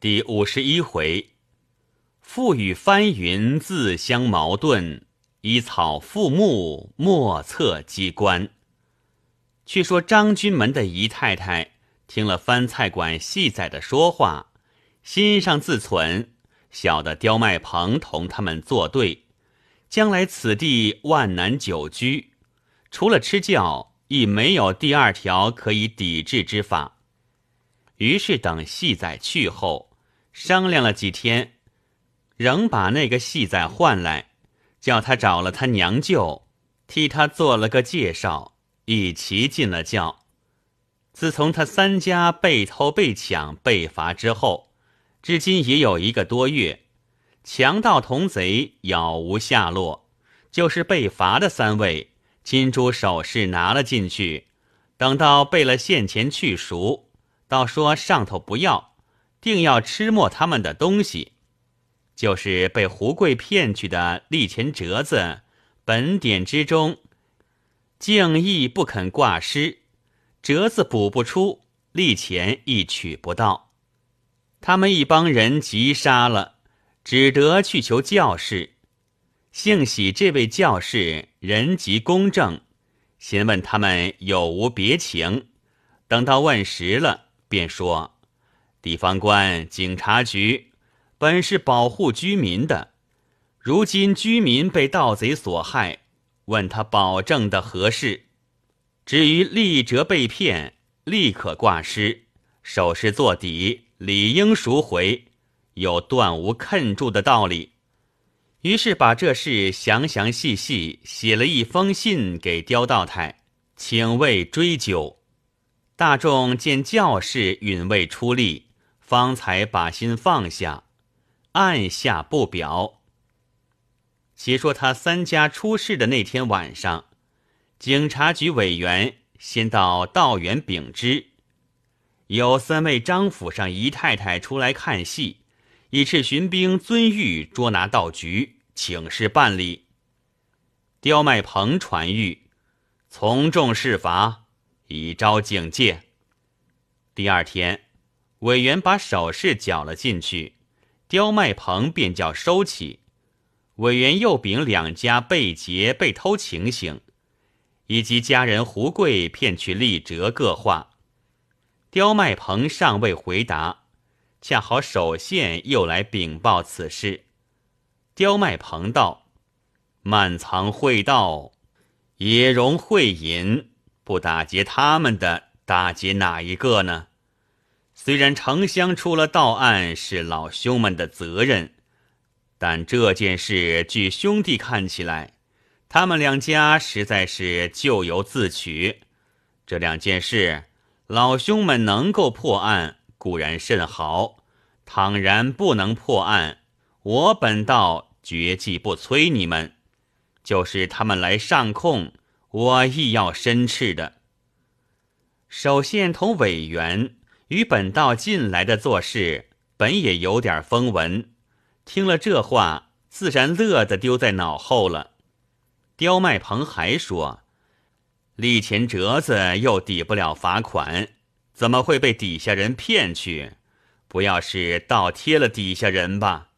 第五十一回，父与翻云自相矛盾，依草附木莫测机关。却说张君门的姨太太听了翻菜馆细仔的说话，心上自存，晓得刁麦鹏同他们作对，将来此地万难久居，除了吃教，亦没有第二条可以抵制之法。于是等细仔去后。商量了几天，仍把那个戏仔换来，叫他找了他娘舅，替他做了个介绍，一齐进了教。自从他三家被偷、被抢、被罚之后，至今也有一个多月，强盗同贼杳无下落。就是被罚的三位金珠首饰拿了进去，等到备了现钱去赎，倒说上头不要。定要吃没他们的东西，就是被胡贵骗去的利钱折子，本典之中，敬意不肯挂失，折子补不出，利钱亦取不到。他们一帮人急杀了，只得去求教士，幸喜这位教士人极公正，先问他们有无别情，等到问实了，便说。地方官警察局本是保护居民的，如今居民被盗贼所害，问他保证的何事？至于利者被骗，立刻挂失首饰作底，理应赎回，有断无肯住的道理。于是把这事详详细细写了一封信给刁道台，请为追究。大众见教士允未出力。方才把心放下，按下不表。且说他三家出事的那天晚上，警察局委员先到道元禀知，有三位张府上姨太太出来看戏，以致巡兵遵谕捉拿道局，请示办理。刁麦鹏传谕，从重释罚，以昭警戒。第二天。委员把首饰缴了进去，刁麦鹏便叫收起。委员又禀两家被劫被偷情形，以及家人胡贵骗去立折各话。刁麦鹏尚未回答，恰好守线又来禀报此事。刁麦鹏道：“满藏会道，野容会淫，不打劫他们的，打劫哪一个呢？”虽然城乡出了盗案是老兄们的责任，但这件事据兄弟看起来，他们两家实在是咎由自取。这两件事，老兄们能够破案固然甚好；倘然不能破案，我本道绝技不催你们。就是他们来上控，我亦要申斥的。首先同委员。与本道近来的做事，本也有点风闻。听了这话，自然乐得丢在脑后了。刁麦鹏还说，利钱折子又抵不了罚款，怎么会被底下人骗去？不要是倒贴了底下人吧？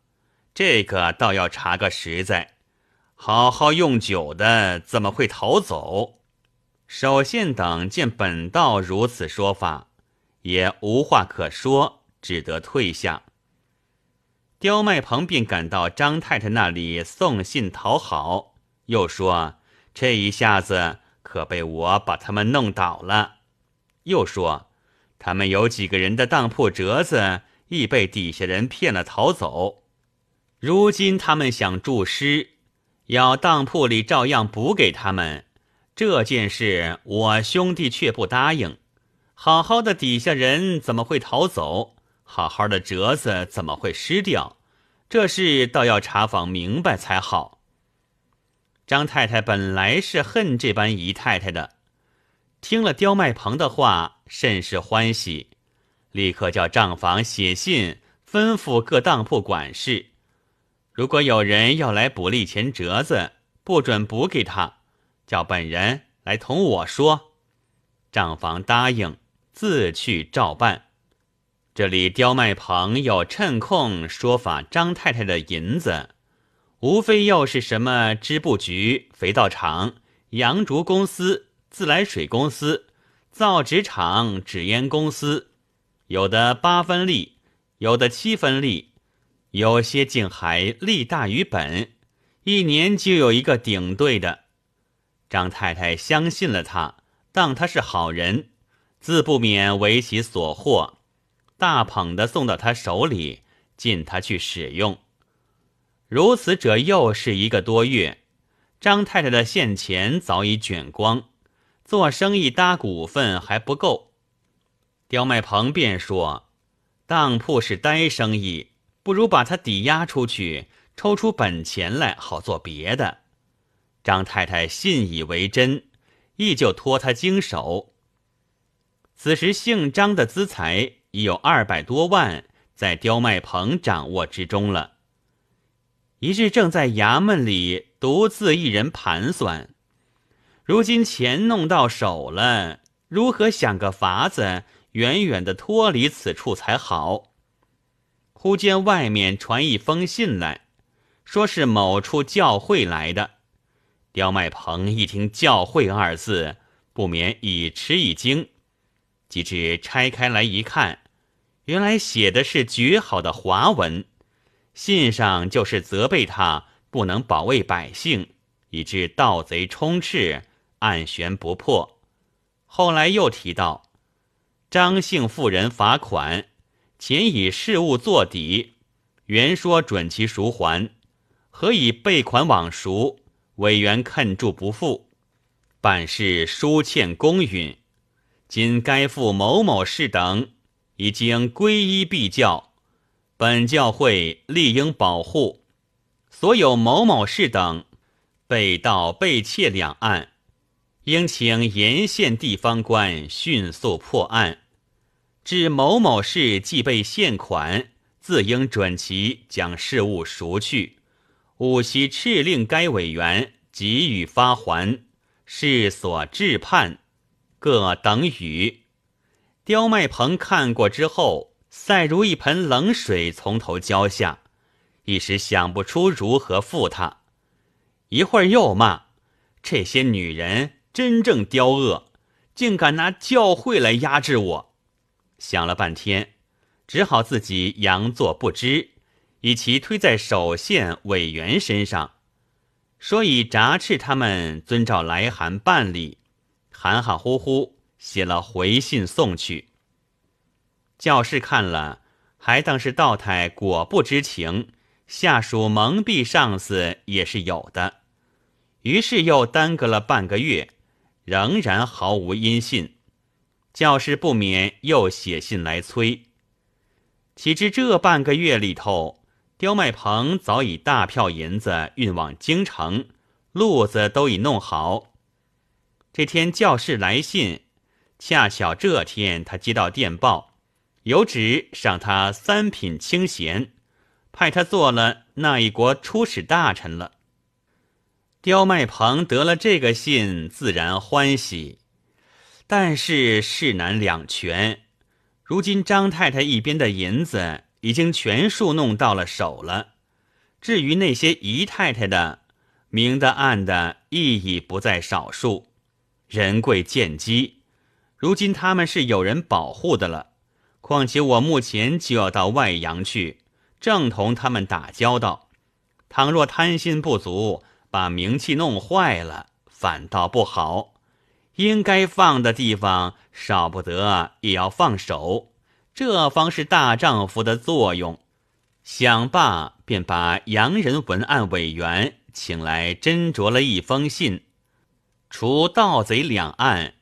这个倒要查个实在。好好用酒的，怎么会逃走？首先等见本道如此说法。也无话可说，只得退下。刁麦鹏便赶到张太太那里送信讨好，又说这一下子可被我把他们弄倒了。又说他们有几个人的当铺折子亦被底下人骗了逃走，如今他们想注诗，要当铺里照样补给他们，这件事我兄弟却不答应。好好的底下人怎么会逃走？好好的折子怎么会失掉？这事倒要查访明白才好。张太太本来是恨这般姨太太的，听了刁麦鹏的话，甚是欢喜，立刻叫账房写信吩咐各当铺管事：如果有人要来补例钱折子，不准补给他，叫本人来同我说。账房答应。自去照办。这里刁卖鹏要趁空说法张太太的银子，无非又是什么织布局、肥皂厂、洋竹公司、自来水公司、造纸厂、纸烟公司，有的八分利，有的七分利，有些竟还利大于本，一年就有一个顶对的。张太太相信了他，当他是好人。自不免为其所惑，大捧的送到他手里，尽他去使用。如此者又是一个多月，张太太的现钱早已卷光，做生意搭股份还不够，刁麦鹏便说：“当铺是呆生意，不如把它抵押出去，抽出本钱来好做别的。”张太太信以为真，亦就托他经手。此时，姓张的资财已有二百多万，在刁麦鹏掌握之中了。一日，正在衙门里独自一人盘算，如今钱弄到手了，如何想个法子远远的脱离此处才好？忽见外面传一封信来，说是某处教会来的。刁麦鹏一听“教会”二字，不免已吃一惊。及至拆开来一看，原来写的是绝好的华文。信上就是责备他不能保卫百姓，以致盗贼充斥，暗悬不破。后来又提到张姓妇人罚款，前以事务作抵，原说准其赎还，何以备款往赎？委员困住不付，办事疏欠公允。今该赴某某氏等，已经皈依敝教，本教会理应保护。所有某某氏等被盗被窃两案，应请沿线地方官迅速破案。至某某氏既被现款，自应准其将事物赎去。吾悉敕令该委员给予发还。是所至判。各等雨。刁麦鹏看过之后，塞如一盆冷水从头浇下，一时想不出如何负他。一会儿又骂这些女人真正刁恶，竟敢拿教会来压制我。想了半天，只好自己佯作不知，以其推在首县委员身上，说以铡斥他们遵照来函办理。含含糊糊写了回信送去。教士看了，还当是道台果不知情，下属蒙蔽上司也是有的。于是又耽搁了半个月，仍然毫无音信。教师不免又写信来催，岂知这半个月里头，刁麦鹏早已大票银子运往京城，路子都已弄好。这天教士来信，恰巧这天他接到电报，有旨赏他三品清闲，派他做了那一国出使大臣了。刁麦鹏得了这个信，自然欢喜，但是事难两全。如今张太太一边的银子已经全数弄到了手了，至于那些姨太太的，明的暗的，亦已不在少数。人贵贱机，如今他们是有人保护的了。况且我目前就要到外洋去，正同他们打交道。倘若贪心不足，把名气弄坏了，反倒不好。应该放的地方，少不得也要放手，这方是大丈夫的作用。想罢，便把洋人文案委员请来，斟酌了一封信。除盗贼两案，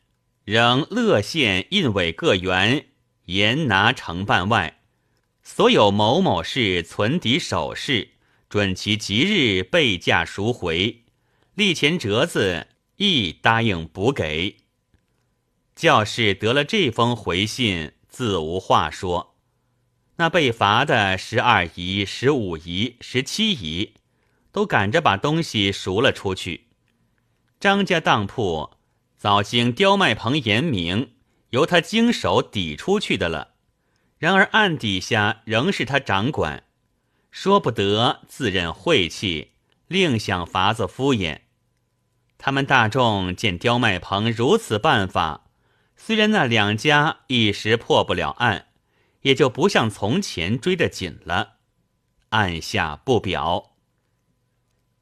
仍乐县印委各员严拿承办外，所有某某市存抵首饰，准其即日备价赎回，利钱折子亦答应补给。教士得了这封回信，自无话说。那被罚的十二姨、十五姨、十七姨，都赶着把东西赎了出去。张家当铺早经刁卖棚严明，由他经手抵出去的了。然而暗底下仍是他掌管，说不得自认晦气，另想法子敷衍。他们大众见刁卖棚如此办法，虽然那两家一时破不了案，也就不像从前追得紧了。按下不表。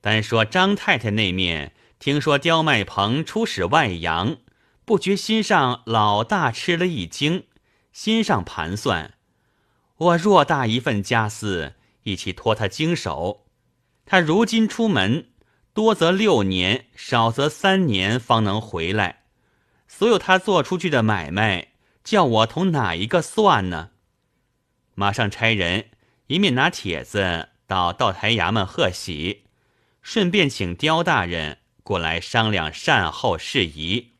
单说张太太那面。听说刁麦鹏出使外洋，不觉心上老大吃了一惊，心上盘算：我偌大一份家私，一起托他经手，他如今出门，多则六年，少则三年方能回来，所有他做出去的买卖，叫我同哪一个算呢？马上差人一面拿帖子到道台衙门贺喜，顺便请刁大人。过来商量善后事宜。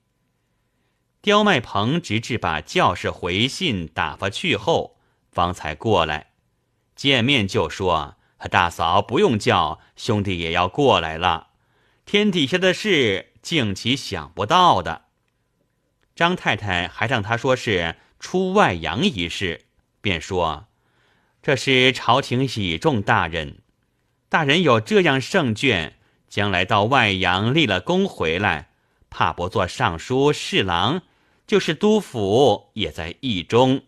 刁麦鹏直至把教士回信打发去后，方才过来。见面就说：“大嫂不用叫，兄弟也要过来了。”天底下的事，竟其想不到的。张太太还让他说是出外洋一事，便说：“这是朝廷倚重大人，大人有这样圣眷。”将来到外阳立了功回来，怕不做尚书侍郎，就是督府也在意中。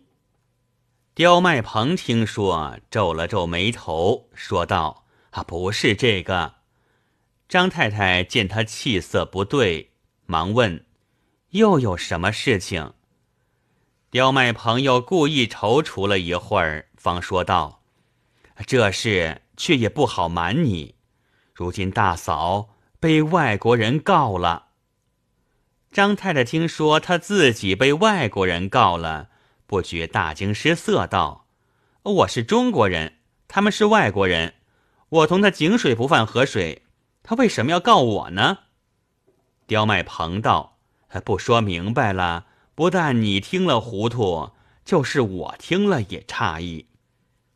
刁麦鹏听说，皱了皱眉头，说道：“啊，不是这个。”张太太见他气色不对，忙问：“又有什么事情？”刁麦鹏又故意踌躇了一会儿，方说道：“这事却也不好瞒你。”如今大嫂被外国人告了。张太太听说她自己被外国人告了，不觉大惊失色，道：“我是中国人，他们是外国人，我同他井水不犯河水，他为什么要告我呢？”刁麦鹏道：“不说明白了，不但你听了糊涂，就是我听了也诧异。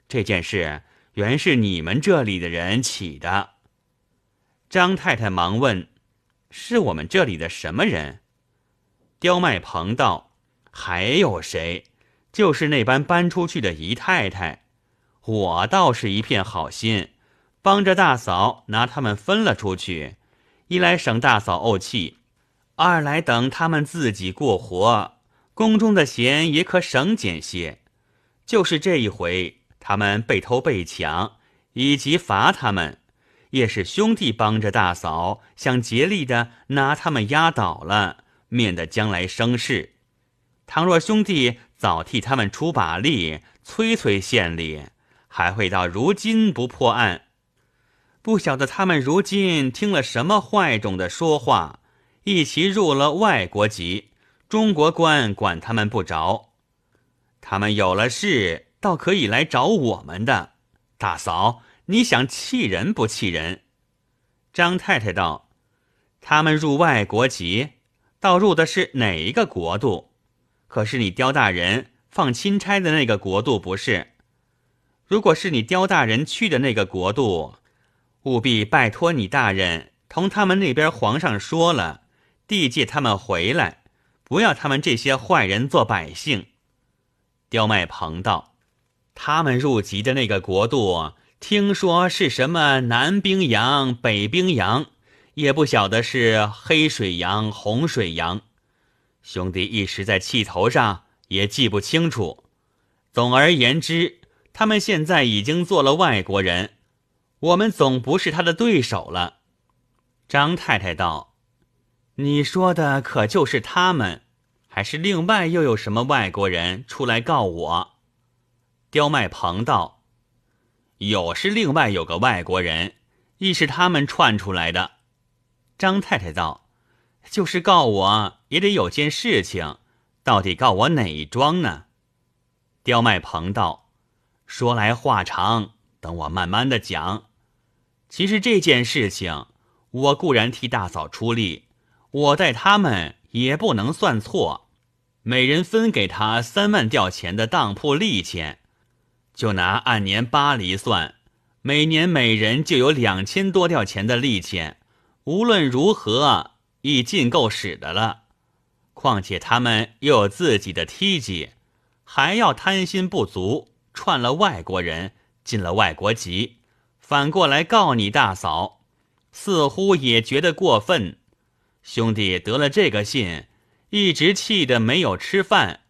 这件事原是你们这里的人起的。”张太太忙问：“是我们这里的什么人？”刁麦棚道：“还有谁？就是那班搬出去的姨太太。我倒是一片好心，帮着大嫂拿他们分了出去。一来省大嫂怄气，二来等他们自己过活，宫中的闲也可省俭些。就是这一回，他们被偷被抢，以及罚他们。”也是兄弟帮着大嫂，想竭力的拿他们压倒了，免得将来生事。倘若兄弟早替他们出把力，催催县里，还会到如今不破案。不晓得他们如今听了什么坏种的说话，一齐入了外国籍，中国官管他们不着。他们有了事，倒可以来找我们的，大嫂。你想气人不气人？张太太道：“他们入外国籍，到入的是哪一个国度？可是你刁大人放钦差的那个国度不是？如果是你刁大人去的那个国度，务必拜托你大人同他们那边皇上说了，地界他们回来，不要他们这些坏人做百姓。”刁麦鹏道：“他们入籍的那个国度。”听说是什么南冰洋、北冰洋，也不晓得是黑水洋、红水洋。兄弟一时在气头上，也记不清楚。总而言之，他们现在已经做了外国人，我们总不是他的对手了。张太太道：“你说的可就是他们，还是另外又有什么外国人出来告我？”刁麦鹏道。有是另外有个外国人，亦是他们串出来的。张太太道：“就是告我也得有件事情，到底告我哪一桩呢？”刁麦棚道：“说来话长，等我慢慢的讲。其实这件事情，我固然替大嫂出力，我带他们也不能算错，每人分给他三万吊钱的当铺利钱。”就拿按年巴黎算，每年每人就有两千多吊钱的利钱，无论如何已尽够使的了。况且他们又有自己的梯级，还要贪心不足，串了外国人，进了外国籍，反过来告你大嫂，似乎也觉得过分。兄弟得了这个信，一直气得没有吃饭，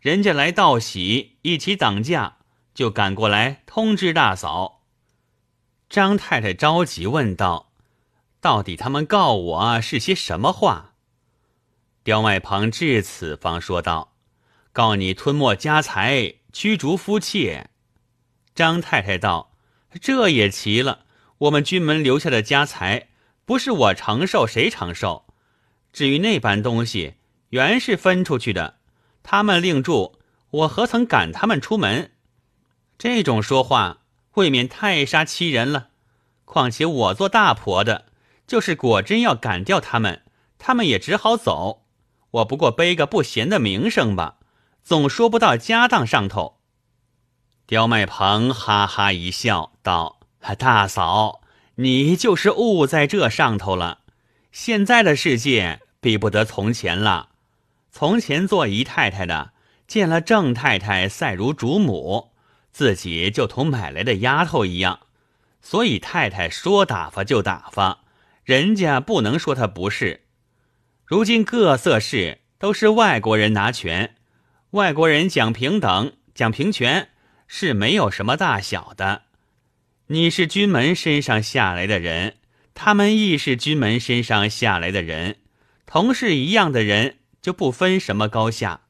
人家来道喜，一起挡架。就赶过来通知大嫂。张太太着急问道：“到底他们告我是些什么话？”刁外鹏至此方说道：“告你吞没家财，驱逐夫妻。”张太太道：“这也奇了，我们军门留下的家财，不是我长寿谁长寿？至于那般东西，原是分出去的，他们另住，我何曾赶他们出门？”这种说话未免太杀欺人了。况且我做大婆的，就是果真要赶掉他们，他们也只好走。我不过背个不贤的名声吧，总说不到家当上头。刁麦鹏哈哈一笑，道：“大嫂，你就是误在这上头了。现在的世界比不得从前了。从前做姨太太的，见了正太太赛如主母。”自己就同买来的丫头一样，所以太太说打发就打发，人家不能说他不是。如今各色事都是外国人拿权，外国人讲平等，讲平权是没有什么大小的。你是军门身上下来的人，他们亦是军门身上下来的人，同是一样的人，就不分什么高下。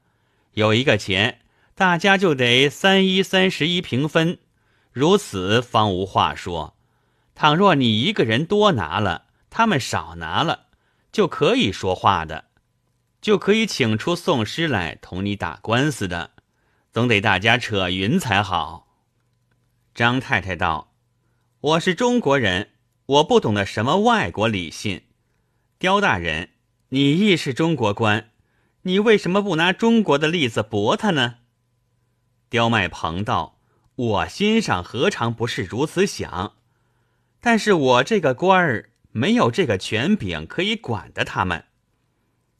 有一个钱。大家就得三一三十一平分，如此方无话说。倘若你一个人多拿了，他们少拿了，就可以说话的，就可以请出宋师来同你打官司的。总得大家扯匀才好。张太太道：“我是中国人，我不懂得什么外国礼信。刁大人，你亦是中国官，你为什么不拿中国的例子驳他呢？”刁麦鹏道：“我心上何尝不是如此想？但是我这个官儿没有这个权柄可以管的他们。”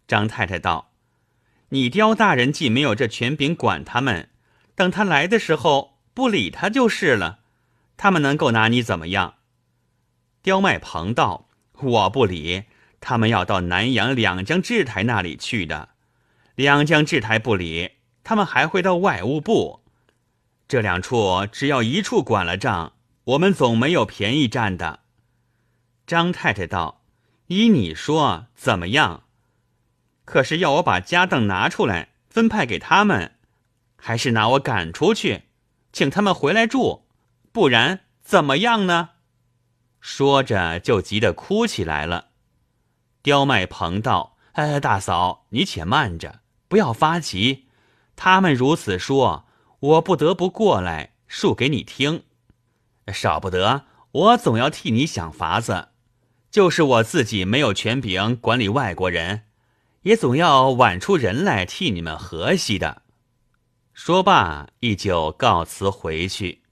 张太太道：“你刁大人既没有这权柄管他们，等他来的时候不理他就是了。他们能够拿你怎么样？”刁麦鹏道：“我不理他们，要到南阳两江制台那里去的。两江制台不理。”他们还会到外务部，这两处只要一处管了账，我们总没有便宜占的。张太太道：“依你说怎么样？可是要我把家当拿出来分派给他们，还是拿我赶出去，请他们回来住？不然怎么样呢？”说着就急得哭起来了。刁麦棚道：“哎，大嫂，你且慢着，不要发急。”他们如此说，我不得不过来述给你听，少不得我总要替你想法子，就是我自己没有权柄管理外国人，也总要挽出人来替你们和稀的。说罢，依旧告辞回去。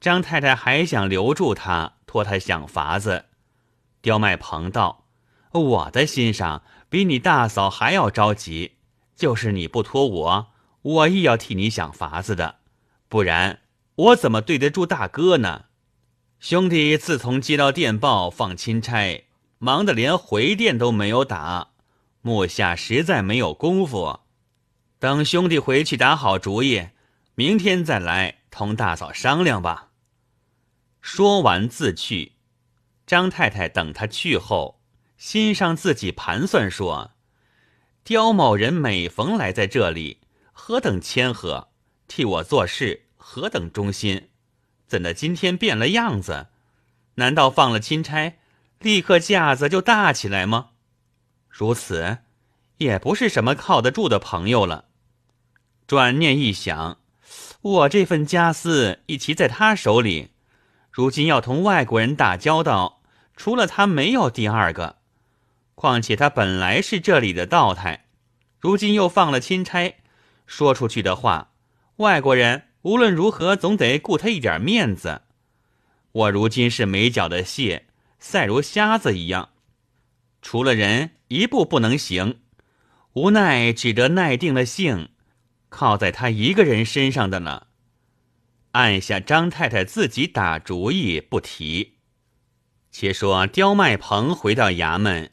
张太太还想留住他，托他想法子。刁麦鹏道：“我的心上比你大嫂还要着急。”就是你不托我，我亦要替你想法子的，不然我怎么对得住大哥呢？兄弟，自从接到电报放钦差，忙得连回电都没有打，木下实在没有功夫，等兄弟回去打好主意，明天再来同大嫂商量吧。说完自去，张太太等他去后，心上自己盘算说。刁某人每逢来在这里，何等谦和，替我做事何等忠心，怎的今天变了样子？难道放了钦差，立刻架子就大起来吗？如此，也不是什么靠得住的朋友了。转念一想，我这份家私一齐在他手里，如今要同外国人打交道，除了他没有第二个。况且他本来是这里的道台，如今又放了钦差，说出去的话，外国人无论如何总得顾他一点面子。我如今是没脚的蟹，赛如瞎子一样，除了人一步不能行，无奈只得耐定了性，靠在他一个人身上的呢。按下张太太自己打主意不提，且说刁麦鹏回到衙门。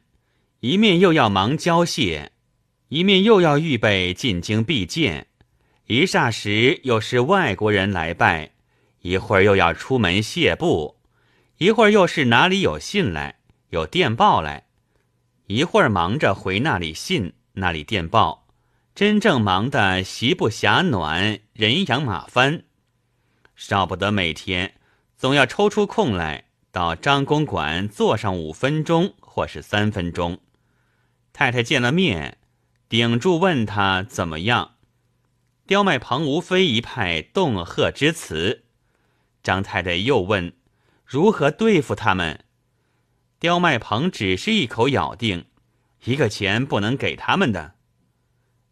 一面又要忙交谢，一面又要预备进京避见，一霎时又是外国人来拜，一会儿又要出门谢布，一会儿又是哪里有信来，有电报来，一会儿忙着回那里信那里电报，真正忙得席不暇暖，人仰马翻，少不得每天总要抽出空来到张公馆坐上五分钟或是三分钟。太太见了面，顶住问他怎么样。刁麦鹏无非一派恫吓之词。张太太又问如何对付他们。刁麦鹏只是一口咬定，一个钱不能给他们的。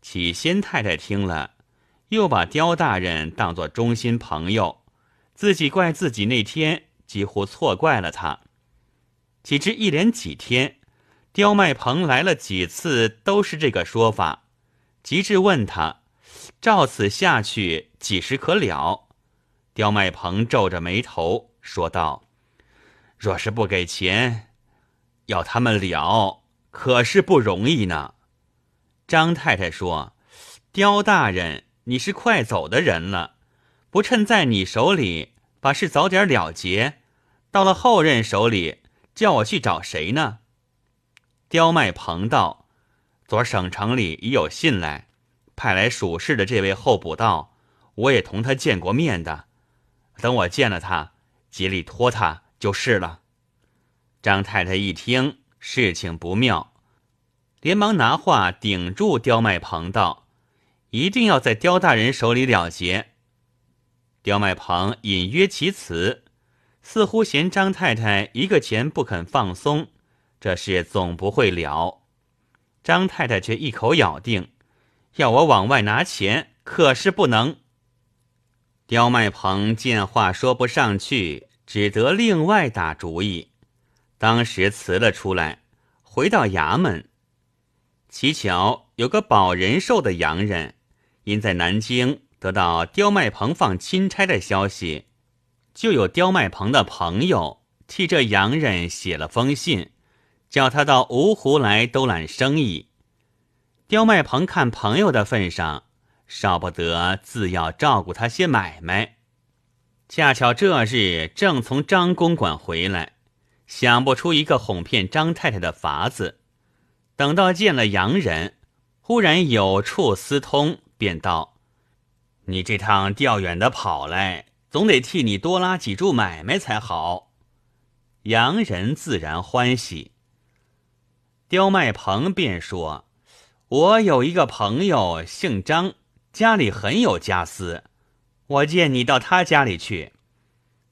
起先太太听了，又把刁大人当作忠心朋友，自己怪自己那天几乎错怪了他。岂知一连几天。刁麦鹏来了几次，都是这个说法。极致问他：“照此下去，几时可了？”刁麦鹏皱着眉头说道：“若是不给钱，要他们了，可是不容易呢。”张太太说：“刁大人，你是快走的人了，不趁在你手里把事早点了结，到了后任手里，叫我去找谁呢？”刁麦鹏道：“昨省城里已有信来，派来蜀事的这位候补道，我也同他见过面的。等我见了他，竭力托他就是了。”张太太一听事情不妙，连忙拿话顶住刁麦鹏道：“一定要在刁大人手里了结。”刁麦鹏隐约其词，似乎嫌张太太一个钱不肯放松。这事总不会了，张太太却一口咬定，要我往外拿钱，可是不能。刁麦鹏见话说不上去，只得另外打主意。当时辞了出来，回到衙门。乞巧有个保人寿的洋人，因在南京得到刁麦鹏放钦差的消息，就有刁麦鹏的朋友替这洋人写了封信。叫他到芜湖来兜揽生意，刁麦棚看朋友的份上，少不得自要照顾他些买卖。恰巧这日正从张公馆回来，想不出一个哄骗张太太的法子。等到见了洋人，忽然有处私通，便道：“你这趟调远的跑来，总得替你多拉几注买卖才好。”洋人自然欢喜。刁麦鹏便说：“我有一个朋友姓张，家里很有家私，我见你到他家里去。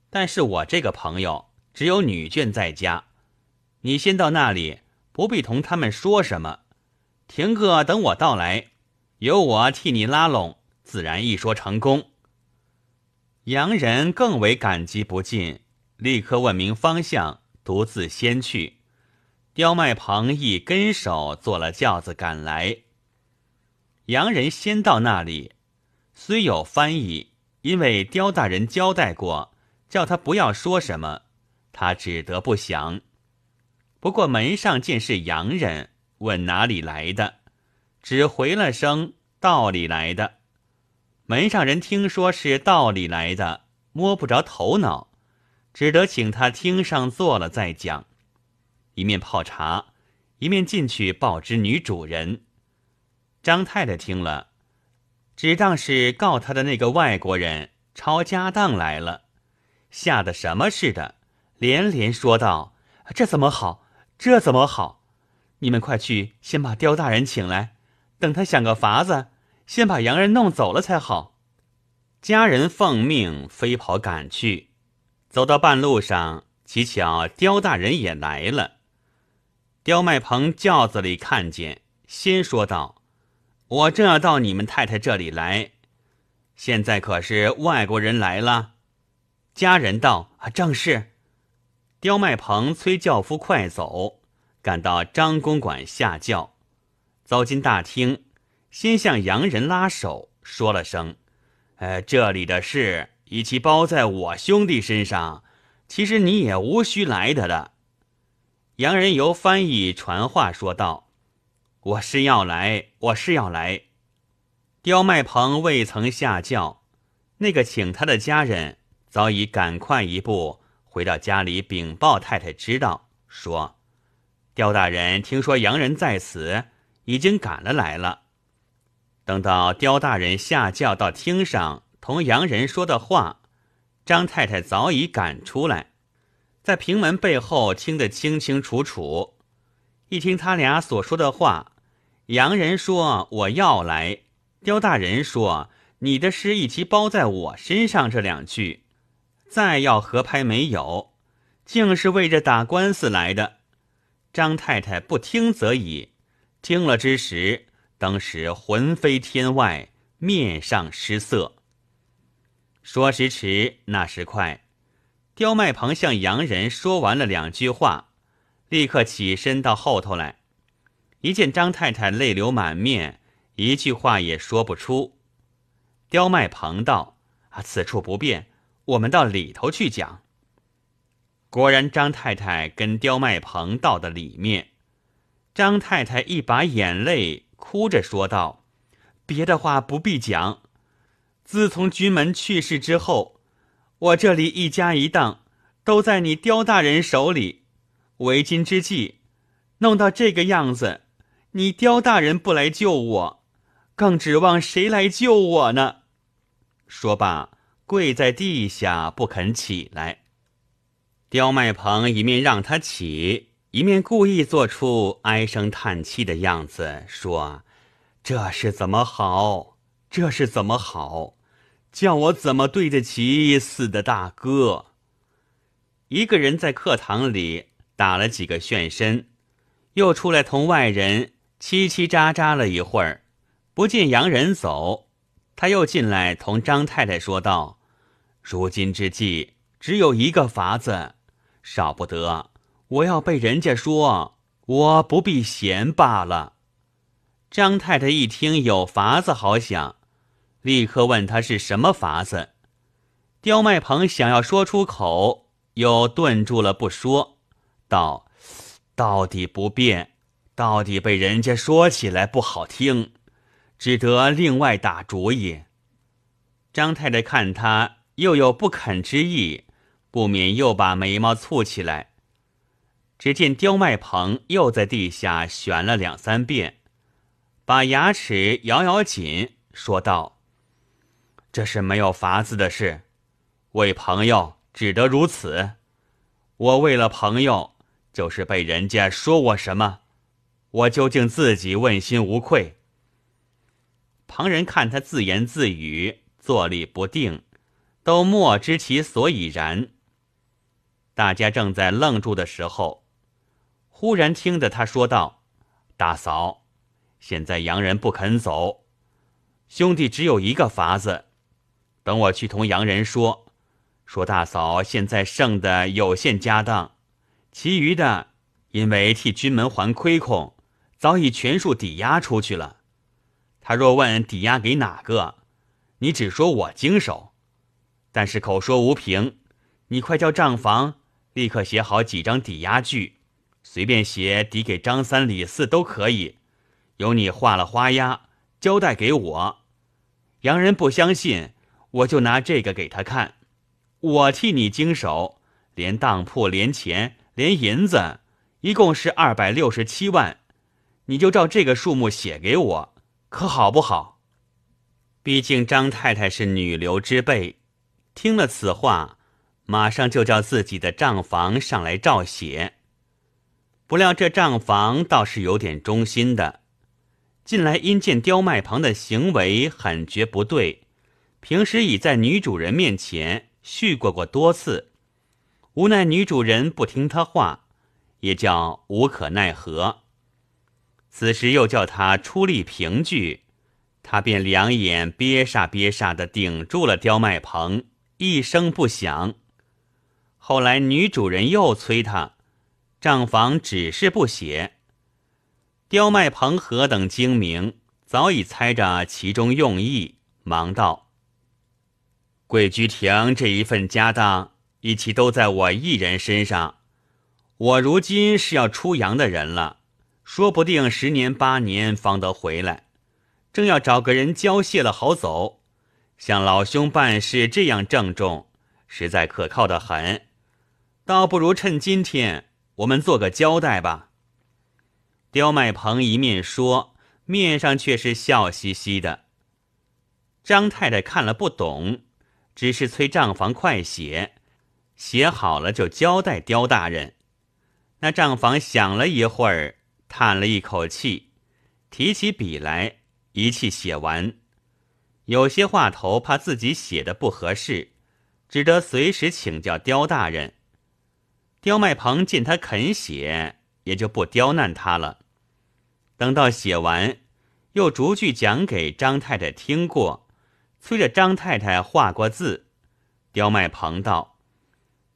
但是我这个朋友只有女眷在家，你先到那里，不必同他们说什么。停个，等我到来，由我替你拉拢，自然一说成功。”洋人更为感激不尽，立刻问明方向，独自先去。刁麦棚一根手坐了轿子赶来。洋人先到那里，虽有翻译，因为刁大人交代过，叫他不要说什么，他只得不详。不过门上见是洋人，问哪里来的，只回了声道里来的。门上人听说是道里来的，摸不着头脑，只得请他厅上坐了再讲。一面泡茶，一面进去报知女主人。张太太听了，只当是告他的那个外国人抄家当来了，吓得什么似的，连连说道：“这怎么好？这怎么好？你们快去先把刁大人请来，等他想个法子，先把洋人弄走了才好。”家人奉命飞跑赶去，走到半路上，乞巧刁大人也来了。刁麦鹏轿子里看见，先说道：“我正要到你们太太这里来，现在可是外国人来了。”家人道：“啊，正是。”刁麦鹏催轿夫快走，赶到张公馆下轿，走进大厅，先向洋人拉手，说了声：“哎，这里的事，以其包在我兄弟身上。其实你也无需来的了。”洋人由翻译传话说道：“我是要来，我是要来。”刁麦鹏未曾下轿，那个请他的家人早已赶快一步回到家里禀报太太知道，说：“刁大人听说洋人在此，已经赶了来了。”等到刁大人下轿到厅上同洋人说的话，张太太早已赶出来。在平门背后听得清清楚楚，一听他俩所说的话，洋人说我要来，刁大人说你的诗一齐包在我身上这两句，再要合拍没有，竟是为着打官司来的。张太太不听则已，听了之时，当时魂飞天外，面上失色。说时迟，那时快。刁麦鹏向洋人说完了两句话，立刻起身到后头来，一见张太太泪流满面，一句话也说不出。刁麦鹏道：“啊，此处不便，我们到里头去讲。”果然，张太太跟刁麦鹏到的里面，张太太一把眼泪，哭着说道：“别的话不必讲，自从君门去世之后。”我这里一家一档都在你刁大人手里，为今之计，弄到这个样子，你刁大人不来救我，更指望谁来救我呢？说罢，跪在地下不肯起来。刁麦鹏一面让他起，一面故意做出唉声叹气的样子，说：“这是怎么好？这是怎么好？”叫我怎么对得起死的大哥？一个人在课堂里打了几个旋身，又出来同外人叽叽喳喳了一会儿，不见洋人走，他又进来同张太太说道：“如今之计只有一个法子，少不得我要被人家说我不避嫌罢了。”张太太一听，有法子好想。立刻问他是什么法子，刁麦鹏想要说出口，又顿住了不说，道：“到底不便，到底被人家说起来不好听，只得另外打主意。”张太太看他又有不肯之意，不免又把眉毛蹙起来。只见刁麦鹏又在地下旋了两三遍，把牙齿咬咬紧，说道。这是没有法子的事，为朋友只得如此。我为了朋友，就是被人家说我什么，我究竟自己问心无愧。旁人看他自言自语，坐立不定，都莫知其所以然。大家正在愣住的时候，忽然听得他说道：“大嫂，现在洋人不肯走，兄弟只有一个法子。”等我去同洋人说，说大嫂现在剩的有限家当，其余的因为替军门还亏空，早已全数抵押出去了。他若问抵押给哪个，你只说我经手，但是口说无凭，你快叫账房立刻写好几张抵押据，随便写抵给张三李四都可以，由你画了花押，交代给我。洋人不相信。我就拿这个给他看，我替你经手，连当铺，连钱，连银子，一共是二百六十七万，你就照这个数目写给我，可好不好？毕竟张太太是女流之辈，听了此话，马上就叫自己的账房上来照写。不料这账房倒是有点忠心的，近来因见刁麦旁的行为，很觉不对。平时已在女主人面前叙过过多次，无奈女主人不听他话，也叫无可奈何。此时又叫他出力凭据，他便两眼憋煞憋煞的顶住了刁麦鹏，一声不响。后来女主人又催他，账房只是不写。刁麦鹏何等精明，早已猜着其中用意，忙道。桂菊亭这一份家当，一起都在我一人身上。我如今是要出洋的人了，说不定十年八年方得回来，正要找个人交谢了好走。像老兄办事这样郑重，实在可靠的很，倒不如趁今天我们做个交代吧。刁麦鹏一面说，面上却是笑嘻嘻的。张太太看了不懂。只是催账房快写，写好了就交代刁大人。那账房想了一会儿，叹了一口气，提起笔来一气写完。有些话头怕自己写的不合适，只得随时请教刁大人。刁麦鹏见他肯写，也就不刁难他了。等到写完，又逐句讲给张太太听过。催着张太太画过字，刁麦鹏道：“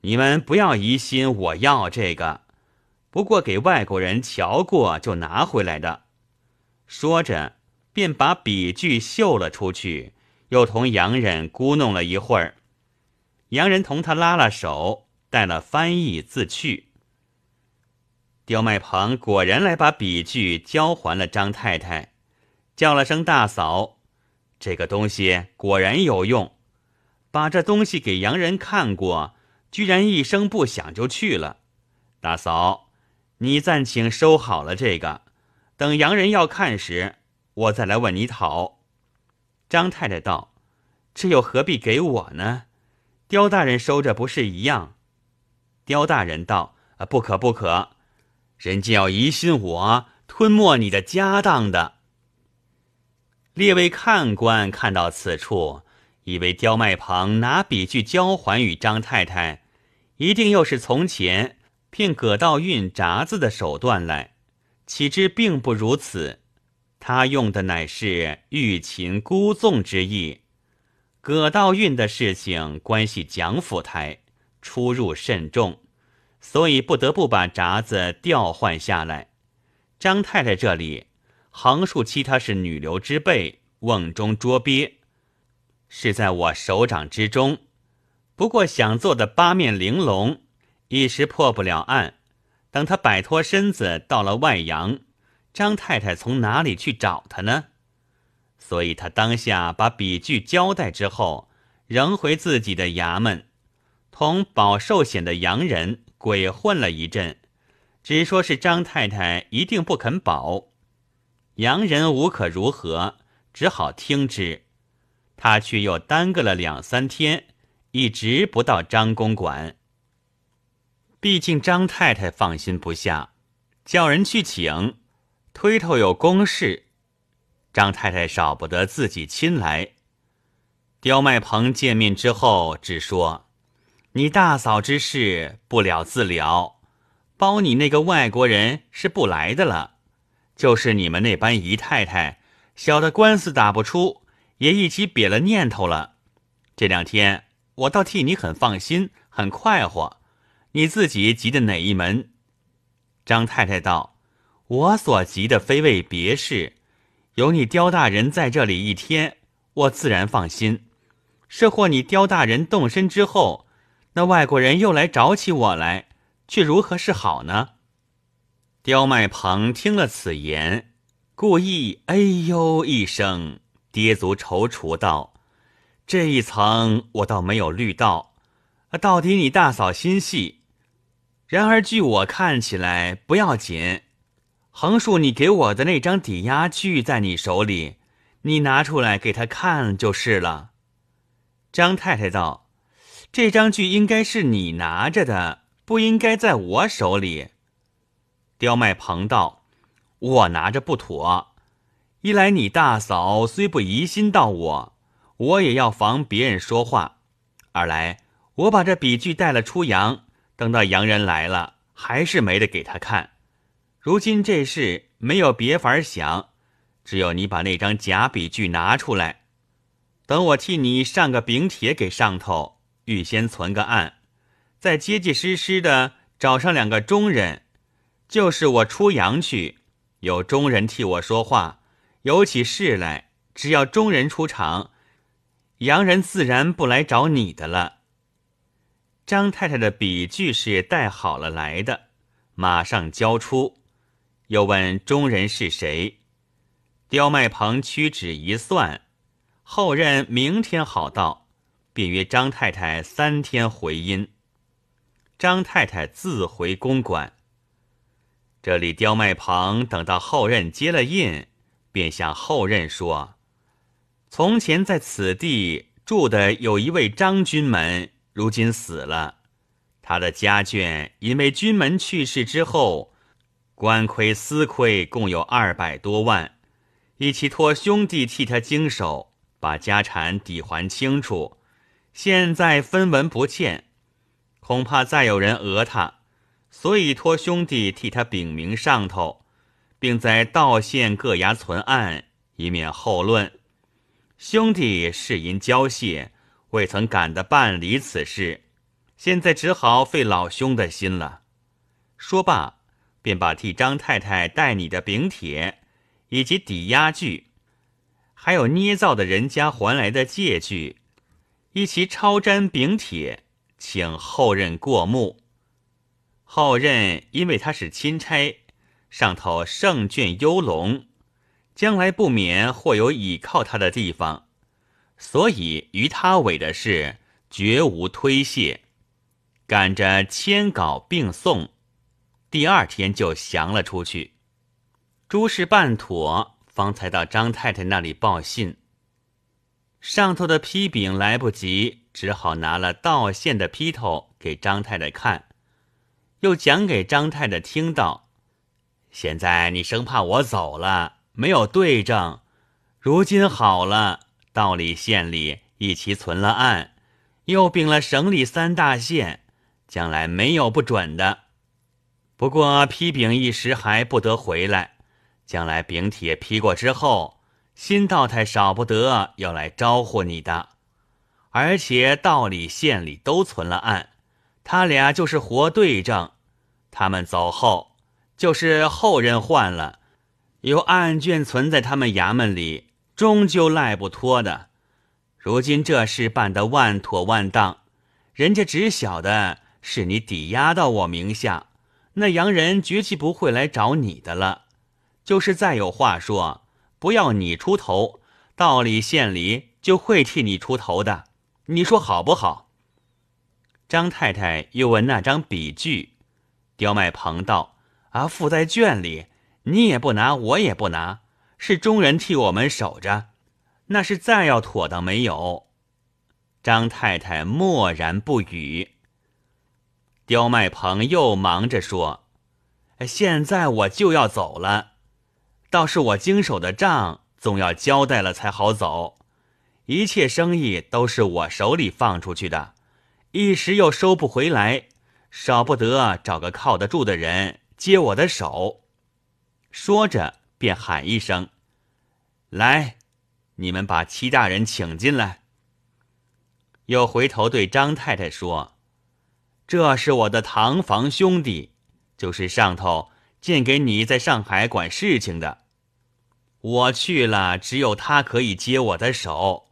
你们不要疑心，我要这个，不过给外国人瞧过就拿回来的。”说着，便把笔具秀了出去，又同洋人咕弄了一会儿。洋人同他拉拉手，带了翻译自去。刁麦鹏果然来把笔具交还了张太太，叫了声“大嫂”。这个东西果然有用，把这东西给洋人看过，居然一声不响就去了。大嫂，你暂请收好了这个，等洋人要看时，我再来问你讨。张太太道：“这又何必给我呢？刁大人收着不是一样？”刁大人道：“不可不可，人家要疑心我吞没你的家当的。”列位看官看到此处，以为刁麦庞拿笔具交还与张太太，一定又是从前骗葛道运札子的手段来，岂知并不如此，他用的乃是欲擒故纵之意。葛道运的事情关系蒋府台出入甚重，所以不得不把札子调换下来，张太太这里。横竖欺他是女流之辈，瓮中捉鳖，是在我手掌之中。不过想做的八面玲珑，一时破不了案。等他摆脱身子到了外洋，张太太从哪里去找他呢？所以，他当下把笔据交代之后，仍回自己的衙门，同保寿险的洋人鬼混了一阵，只说是张太太一定不肯保。洋人无可如何，只好听之。他却又耽搁了两三天，一直不到张公馆。毕竟张太太放心不下，叫人去请，推头有公事。张太太少不得自己亲来。刁麦鹏见面之后，只说：“你大嫂之事不了自了，包你那个外国人是不来的了。”就是你们那班姨太太，小的官司打不出，也一起瘪了念头了。这两天我倒替你很放心，很快活。你自己急的哪一门？张太太道：“我所急的非为别事，有你刁大人在这里一天，我自然放心。是或你刁大人动身之后，那外国人又来找起我来，却如何是好呢？”刁麦鹏听了此言，故意哎呦一声，跌足踌躇道：“这一层我倒没有虑到，到底你大嫂心细。然而据我看起来，不要紧，横竖你给我的那张抵押据在你手里，你拿出来给他看就是了。”张太太道：“这张据应该是你拿着的，不应该在我手里。”刁麦棚道：“我拿着不妥，一来你大嫂虽不疑心到我，我也要防别人说话；二来我把这笔据带了出洋，等到洋人来了，还是没得给他看。如今这事没有别法想，只有你把那张假笔据拿出来，等我替你上个禀帖给上头，预先存个案，再结结实实的找上两个中人。”就是我出洋去，有中人替我说话，有起事来，只要中人出场，洋人自然不来找你的了。张太太的笔据是带好了来的，马上交出。又问中人是谁，刁麦鹏屈指一算，后任明天好到，便约张太太三天回音。张太太自回公馆。这里刁麦旁等到后任接了印，便向后任说：“从前在此地住的有一位张军门，如今死了。他的家眷因为军门去世之后，官亏私亏共有二百多万，一起托兄弟替他经手，把家产抵还清楚，现在分文不欠，恐怕再有人讹他。”所以托兄弟替他禀明上头，并在道县各衙存案，以免后论。兄弟是因交谢，未曾赶得办理此事，现在只好费老兄的心了。说罢，便把替张太太代你的禀帖，以及抵押据，还有捏造的人家还来的借据，一齐抄粘禀帖，请后人过目。后任因为他是钦差，上头圣眷优隆，将来不免或有倚靠他的地方，所以于他委的事绝无推卸，赶着签稿并送，第二天就降了出去。诸事办妥，方才到张太太那里报信。上头的批饼来不及，只好拿了道县的批头给张太太看。又讲给张太太听到。现在你生怕我走了没有对证，如今好了，道里县里一齐存了案，又禀了省里三大县，将来没有不准的。不过批饼一时还不得回来，将来饼帖批过之后，新道太少不得要来招呼你的，而且道里县里都存了案。他俩就是活对证，他们走后就是后人换了，有案卷存在他们衙门里，终究赖不脱的。如今这事办得万妥万当，人家只晓得是你抵押到我名下，那洋人绝计不会来找你的了。就是再有话说，不要你出头，道理县里就会替你出头的。你说好不好？张太太又问：“那张笔据？”刁麦鹏道：“啊，附在卷里，你也不拿，我也不拿，是中人替我们守着，那是再要妥当没有。”张太太默然不语。刁麦鹏又忙着说：“现在我就要走了，倒是我经手的账，总要交代了才好走。一切生意都是我手里放出去的。”一时又收不回来，少不得找个靠得住的人接我的手。说着，便喊一声：“来，你们把戚大人请进来。”又回头对张太太说：“这是我的堂房兄弟，就是上头借给你在上海管事情的。我去了，只有他可以接我的手。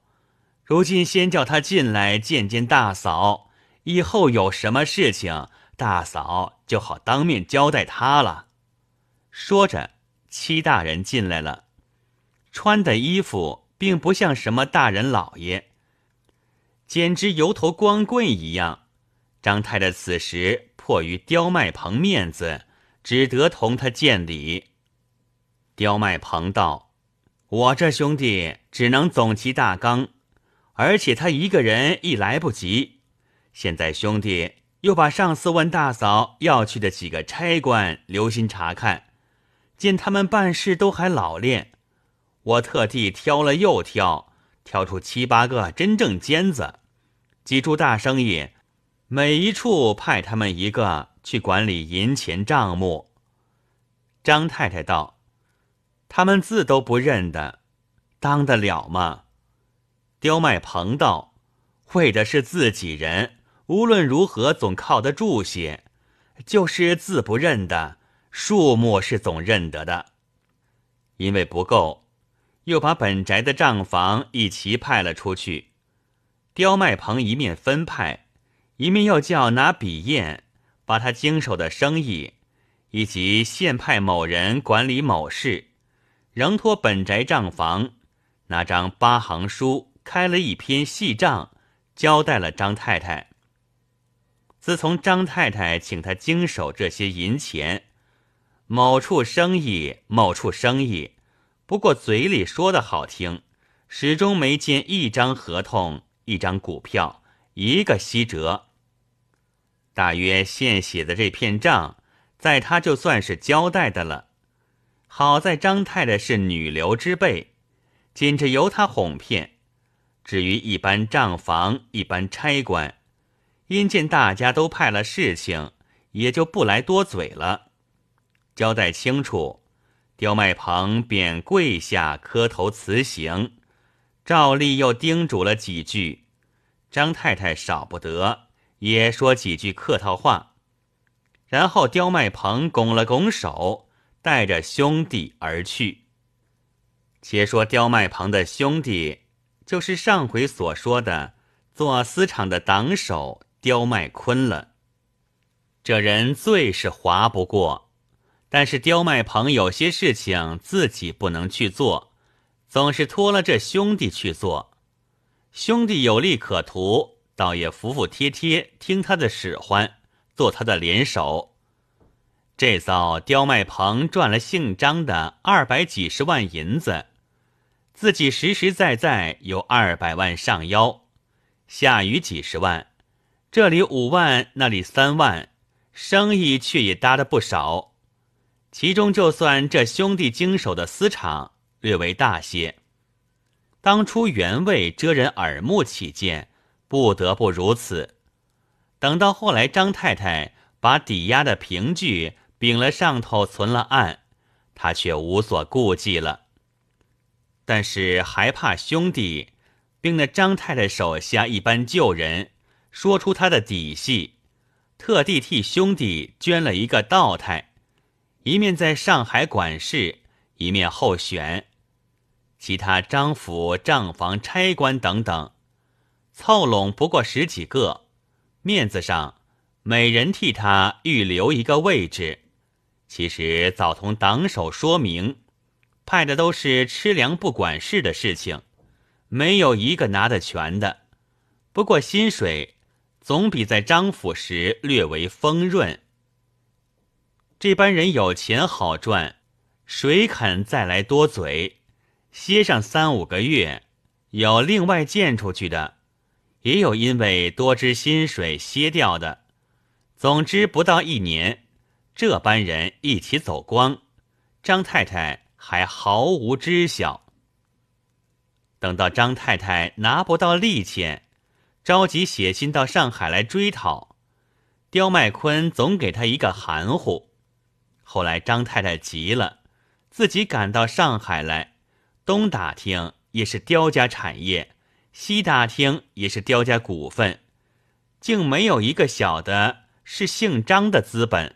如今先叫他进来见见大嫂。”以后有什么事情，大嫂就好当面交代他了。说着，戚大人进来了，穿的衣服并不像什么大人老爷，简直油头光棍一样。张太太此时迫于刁麦鹏面子，只得同他见礼。刁麦鹏道：“我这兄弟只能总其大纲，而且他一个人亦来不及。”现在兄弟又把上次问大嫂要去的几个差官留心查看，见他们办事都还老练，我特地挑了又挑，挑出七八个真正尖子，几处大生意，每一处派他们一个去管理银钱账目。张太太道：“他们字都不认得，当得了吗？”刁麦鹏道：“为的是自己人。”无论如何，总靠得住些。就是字不认得，数目是总认得的。因为不够，又把本宅的账房一齐派了出去。刁麦鹏一面分派，一面又叫拿笔砚，把他经手的生意，以及现派某人管理某事，仍托本宅账房拿张八行书，开了一篇细账，交代了张太太。自从张太太请他经手这些银钱，某处生意，某处生意，不过嘴里说的好听，始终没见一张合同，一张股票，一个息折。大约现写的这篇账，在他就算是交代的了。好在张太太是女流之辈，仅着由她哄骗。至于一般账房，一般差官。因见大家都派了事情，也就不来多嘴了。交代清楚，刁麦鹏便跪下磕头辞行，照例又叮嘱了几句。张太太少不得也说几句客套话，然后刁麦鹏拱了拱手，带着兄弟而去。且说刁麦鹏的兄弟，就是上回所说的做私厂的党首。刁麦坤了，这人最是滑不过。但是刁麦鹏有些事情自己不能去做，总是托了这兄弟去做。兄弟有利可图，倒也服服帖帖听他的使唤，做他的联手。这遭刁麦鹏赚了姓张的二百几十万银子，自己实实在在有二百万上腰，下余几十万。这里五万，那里三万，生意却也搭得不少。其中就算这兄弟经手的私厂略为大些，当初原为遮人耳目起见，不得不如此。等到后来张太太把抵押的凭据禀了上头，存了案，他却无所顾忌了。但是还怕兄弟，并那张太太手下一般旧人。说出他的底细，特地替兄弟捐了一个道台，一面在上海管事，一面候选。其他张府账房差官等等，凑拢不过十几个，面子上每人替他预留一个位置，其实早同党首说明，派的都是吃粮不管事的事情，没有一个拿得全的。不过薪水。总比在张府时略为丰润。这班人有钱好赚，谁肯再来多嘴？歇上三五个月，有另外建出去的，也有因为多支薪水歇掉的。总之，不到一年，这班人一起走光，张太太还毫无知晓。等到张太太拿不到利钱。着急写信到上海来追讨，刁麦坤总给他一个含糊。后来张太太急了，自己赶到上海来，东打听也是刁家产业，西打听也是刁家股份，竟没有一个小的是姓张的资本。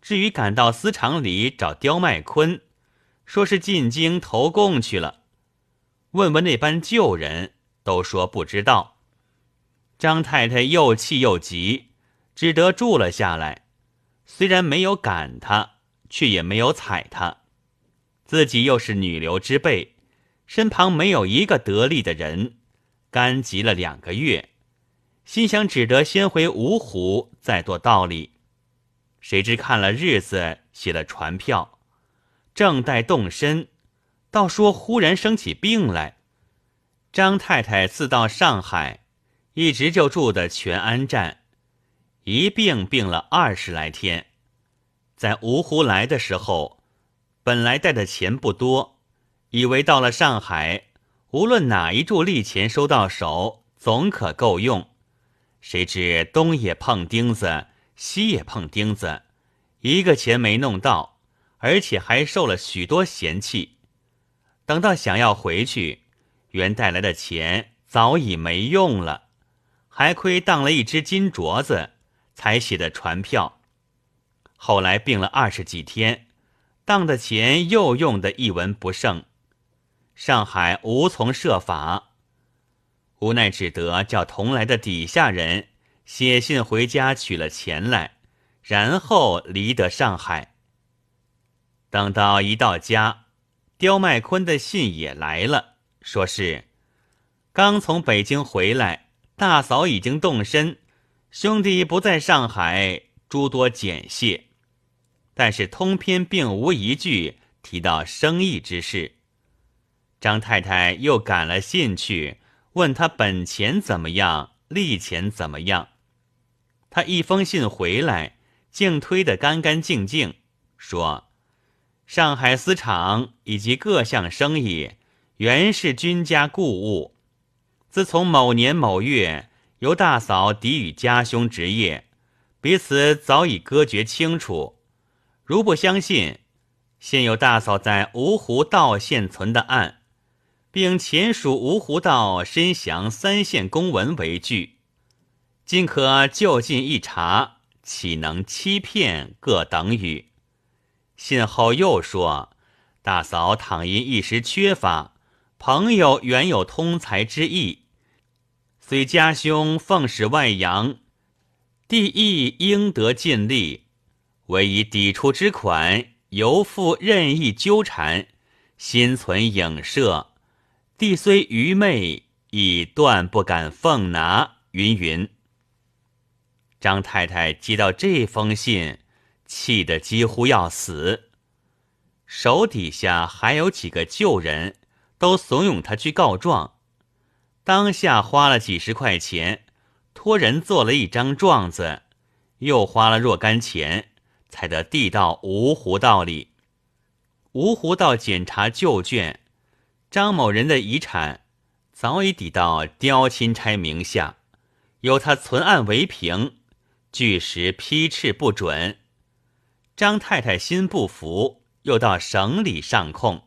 至于赶到私厂里找刁麦坤，说是进京投供去了，问问那班旧人都说不知道。张太太又气又急，只得住了下来。虽然没有赶他，却也没有踩他。自己又是女流之辈，身旁没有一个得力的人，干急了两个月，心想只得先回芜湖，再做道理。谁知看了日子，写了船票，正待动身，倒说忽然生起病来。张太太自到上海。一直就住的全安站，一病病了二十来天。在芜湖来的时候，本来带的钱不多，以为到了上海，无论哪一柱利钱收到手，总可够用。谁知东也碰钉子，西也碰钉子，一个钱没弄到，而且还受了许多嫌弃。等到想要回去，原带来的钱早已没用了。还亏当了一只金镯子，才写的船票。后来病了二十几天，当的钱又用得一文不剩，上海无从设法，无奈只得叫同来的底下人写信回家取了钱来，然后离得上海。等到一到家，刁麦坤的信也来了，说是刚从北京回来。大嫂已经动身，兄弟不在上海，诸多简谢。但是通篇并无一句提到生意之事。张太太又赶了信去问他本钱怎么样，利钱怎么样。他一封信回来，竟推得干干净净，说：上海丝厂以及各项生意，原是君家故物。自从某年某月，由大嫂抵与家兄职业，彼此早已割绝清楚。如不相信，现有大嫂在芜湖道现存的案，并前属芜湖道申降三县公文为据，尽可就近一查，岂能欺骗各等语？信后又说，大嫂倘因一时缺乏朋友，原有通财之意。虽家兄奉使外洋，弟亦应得尽力；唯以抵出之款，由父任意纠缠，心存影射。弟虽愚昧，亦断不敢奉拿。云云。张太太接到这封信，气得几乎要死。手底下还有几个旧人，都怂恿他去告状。当下花了几十块钱，托人做了一张状子，又花了若干钱，才得递到芜湖道里。芜湖道检查旧卷，张某人的遗产早已抵到刁钦差名下，有他存案为凭，据实批斥不准。张太太心不服，又到省里上控，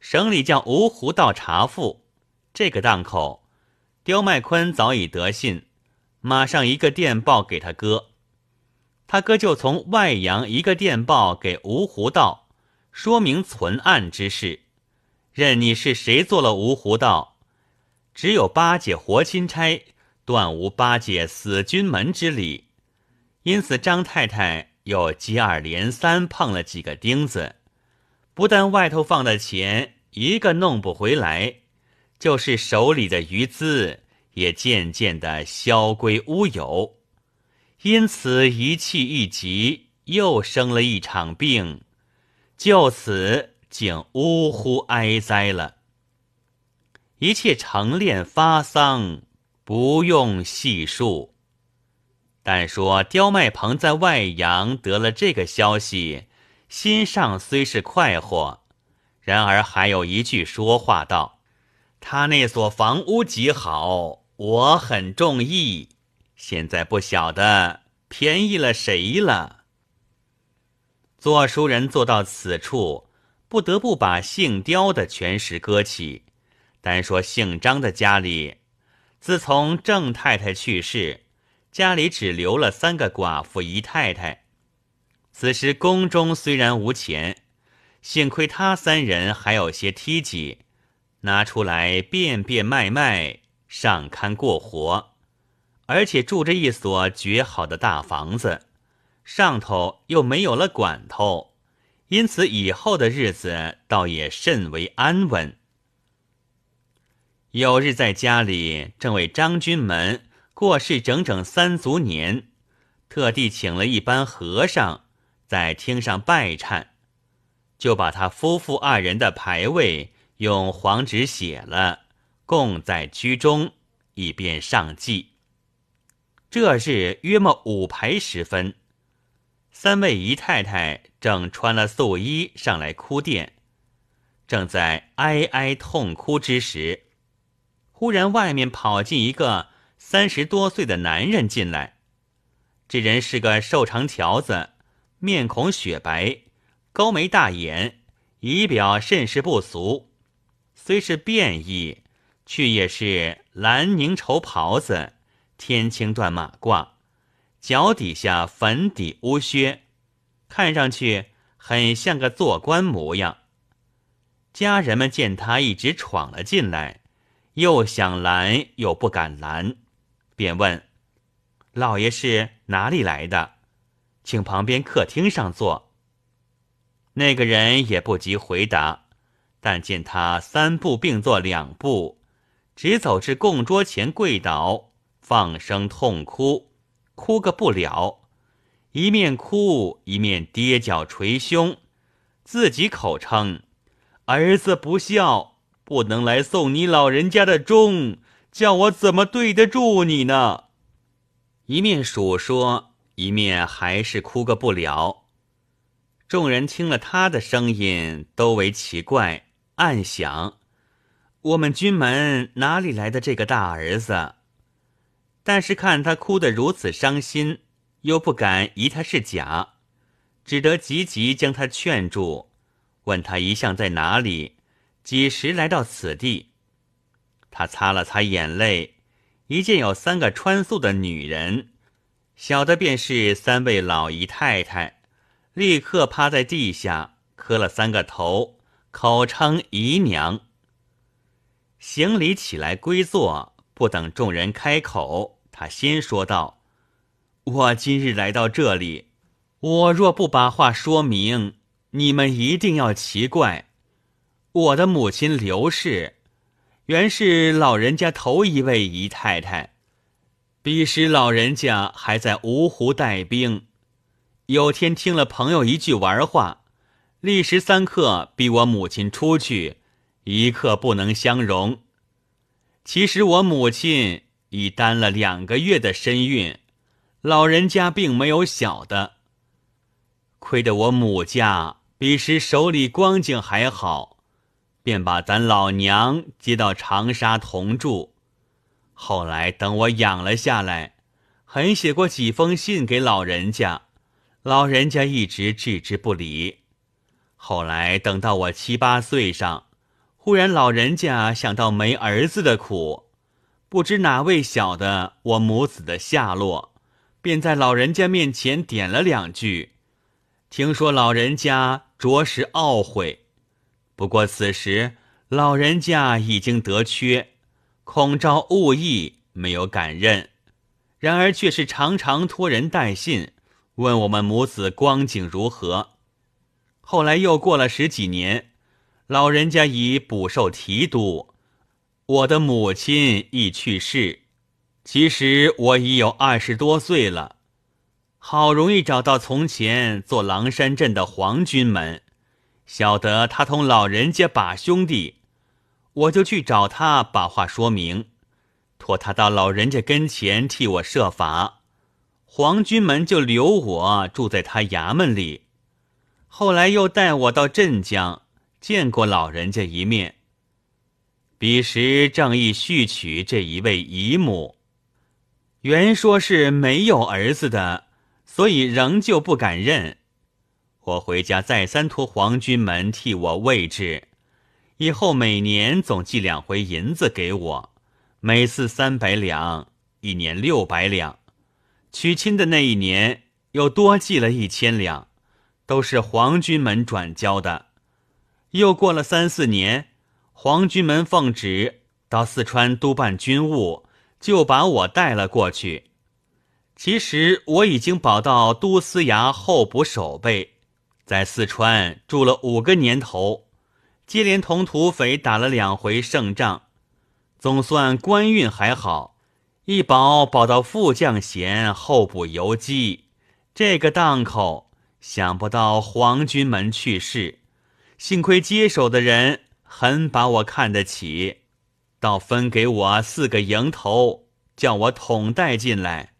省里叫芜湖道查复。这个档口，刁麦坤早已得信，马上一个电报给他哥，他哥就从外洋一个电报给芜湖道，说明存案之事。任你是谁做了芜湖道，只有八戒活钦差，断无八戒死军门之理。因此，张太太又接二连三碰了几个钉子，不但外头放的钱一个弄不回来。就是手里的余资也渐渐的消归乌有，因此一气一急，又生了一场病，就此竟呜呼哀哉了。一切成练发丧不用细述，但说刁麦鹏在外洋得了这个消息，心上虽是快活，然而还有一句说话道。他那所房屋极好，我很中意。现在不晓得便宜了谁了。做书人做到此处，不得不把姓刁的全事搁起，单说姓张的家里。自从郑太太去世，家里只留了三个寡妇姨太太。此时宫中虽然无钱，幸亏他三人还有些梯级。拿出来变变卖卖，上堪过活，而且住着一所绝好的大房子，上头又没有了管头，因此以后的日子倒也甚为安稳。有日在家里，正为张君门过世整整三足年，特地请了一班和尚在厅上拜忏，就把他夫妇二人的牌位。用黄纸写了，供在居中，以便上祭。这日约莫午牌时分，三位姨太太正穿了素衣上来哭殿，正在哀哀痛哭之时，忽然外面跑进一个三十多岁的男人进来。这人是个瘦长条子，面孔雪白，高眉大眼，仪表甚是不俗。虽是便衣，却也是蓝宁绸袍子、天青缎马褂，脚底下粉底乌靴，看上去很像个做官模样。家人们见他一直闯了进来，又想拦又不敢拦，便问：“老爷是哪里来的？请旁边客厅上坐。”那个人也不急回答。但见他三步并作两步，直走至供桌前跪倒，放声痛哭，哭个不了。一面哭，一面跌脚捶胸，自己口称：“儿子不孝，不能来送你老人家的钟，叫我怎么对得住你呢？”一面数说，一面还是哭个不了。众人听了他的声音，都为奇怪。暗想：“我们军门哪里来的这个大儿子？”但是看他哭得如此伤心，又不敢疑他是假，只得急急将他劝住，问他一向在哪里，几时来到此地。他擦了擦眼泪，一见有三个穿素的女人，小的便是三位老姨太太，立刻趴在地下磕了三个头。口称姨娘，行礼起来归坐，不等众人开口，他先说道：“我今日来到这里，我若不把话说明，你们一定要奇怪。我的母亲刘氏，原是老人家头一位姨太太，彼时老人家还在芜湖带兵，有天听了朋友一句玩话。”历时三刻，逼我母亲出去，一刻不能相容。其实我母亲已担了两个月的身孕，老人家并没有小的。亏得我母家彼时手里光景还好，便把咱老娘接到长沙同住。后来等我养了下来，很写过几封信给老人家，老人家一直置之不理。后来等到我七八岁上，忽然老人家想到没儿子的苦，不知哪位晓得我母子的下落，便在老人家面前点了两句。听说老人家着实懊悔，不过此时老人家已经得缺，孔昭故意没有敢认，然而却是常常托人带信，问我们母子光景如何。后来又过了十几年，老人家已补受提督，我的母亲亦去世。其实我已有二十多岁了，好容易找到从前做狼山镇的黄军门，晓得他同老人家把兄弟，我就去找他把话说明，托他到老人家跟前替我设法。黄军门就留我住在他衙门里。后来又带我到镇江见过老人家一面。彼时正义续娶这一位姨母，原说是没有儿子的，所以仍旧不敢认。我回家再三托皇军门替我位置，以后每年总寄两回银子给我，每次三百两，一年六百两。娶亲的那一年又多寄了一千两。都是皇军门转交的。又过了三四年，皇军门奉旨到四川督办军务，就把我带了过去。其实我已经保到都司衙候补守备，在四川住了五个年头，接连同土匪打了两回胜仗，总算官运还好，一保保到副将衔候补游击这个档口。想不到皇军们去世，幸亏接手的人很把我看得起，倒分给我四个营头，叫我统带进来。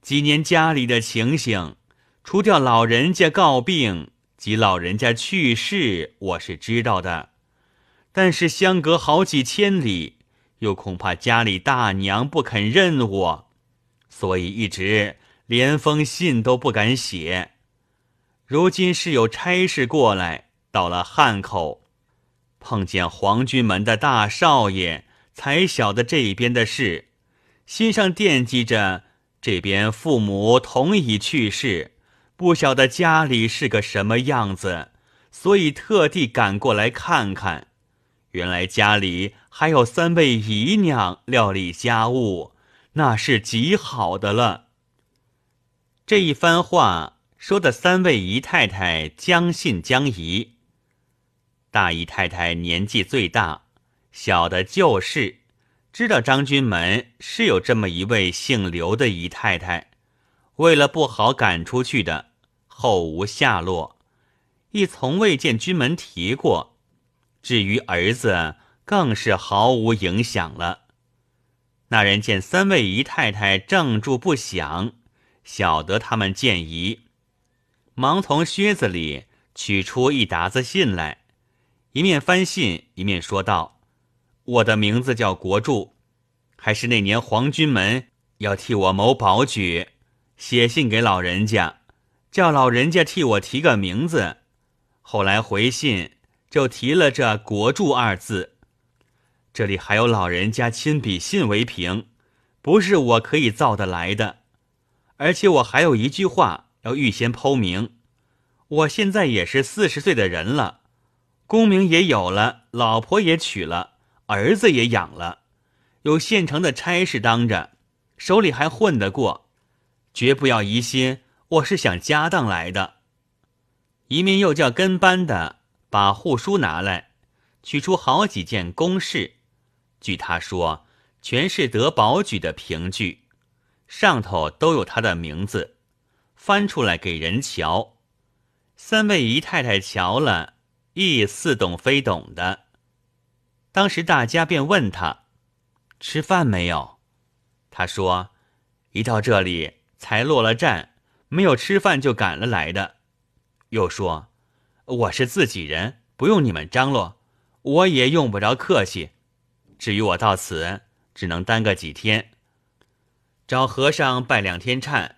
几年家里的情形，除掉老人家告病及老人家去世，我是知道的，但是相隔好几千里，又恐怕家里大娘不肯认我，所以一直连封信都不敢写。如今是有差事过来，到了汉口，碰见皇军门的大少爷，才晓得这边的事，心上惦记着这边父母同已去世，不晓得家里是个什么样子，所以特地赶过来看看。原来家里还有三位姨娘料理家务，那是极好的了。这一番话。说的三位姨太太将信将疑。大姨太太年纪最大，晓得旧事，知道张君门是有这么一位姓刘的姨太太，为了不好赶出去的，后无下落，亦从未见君门提过。至于儿子，更是毫无影响了。那人见三位姨太太正住不响，晓得他们见疑。忙从靴子里取出一沓子信来，一面翻信一面说道：“我的名字叫国柱，还是那年皇军门要替我谋保举，写信给老人家，叫老人家替我提个名字。后来回信就提了这‘国柱’二字，这里还有老人家亲笔信为凭，不是我可以造的来的。而且我还有一句话。”要预先剖明，我现在也是四十岁的人了，功名也有了，老婆也娶了，儿子也养了，有现成的差事当着，手里还混得过，绝不要疑心我是想家当来的。一面又叫跟班的把户书拿来，取出好几件公事，据他说全是得保举的凭据，上头都有他的名字。翻出来给人瞧，三位姨太太瞧了，亦似懂非懂的。当时大家便问他：“吃饭没有？”他说：“一到这里才落了站，没有吃饭就赶了来的。”又说：“我是自己人，不用你们张罗，我也用不着客气。至于我到此，只能耽搁几天，找和尚拜两天忏。”